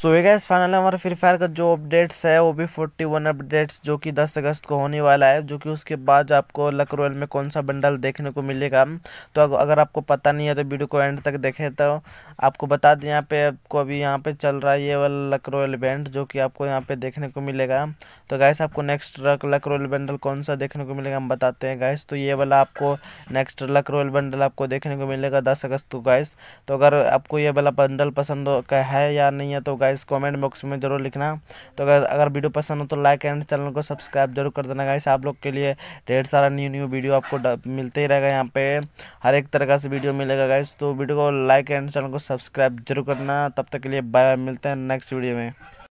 सो ये guys final हमारे Free Fire का जो अपडेट्स है वो भी फोर्टी वन अपडेट्स जो कि दस अगस्त को होने वाला है जो कि उसके बाद आपको लक रॉयल में कौन सा बंडल देखने को मिलेगा तो अगर आपको पता नहीं है तो वीडियो को एंड तक देखें तो आपको बता दें यहाँ पे आपको अभी यहाँ पे चल रहा है ये वाला लक रॉयल इवेंट जो कि आपको यहाँ पे देखने को मिलेगा तो गैस आपको नेक्स्ट लक रॉयल बंडल कौन सा देखने को मिलेगा हम बताते हैं गैस तो ये वाला आपको नेक्स्ट लक रॉयल बंडल आपको देखने को मिलेगा दस अगस्त को गैस तो अगर आपको ये वाला बंडल पसंद है या नहीं है तो गैस गाइस कमेंट बॉक्स में ज़रूर लिखना तो अगर अगर वीडियो पसंद हो तो लाइक एंड चैनल को सब्सक्राइब जरूर कर देना गाइस आप लोग के लिए ढेर सारा न्यू न्यू वीडियो आपको मिलते ही रहेगा यहाँ पे हर एक तरह का से वीडियो मिलेगा गाइस तो वीडियो को लाइक एंड चैनल को सब्सक्राइब जरूर करना तब तक के लिए बाय बाय मिलते हैं नेक्स्ट वीडियो में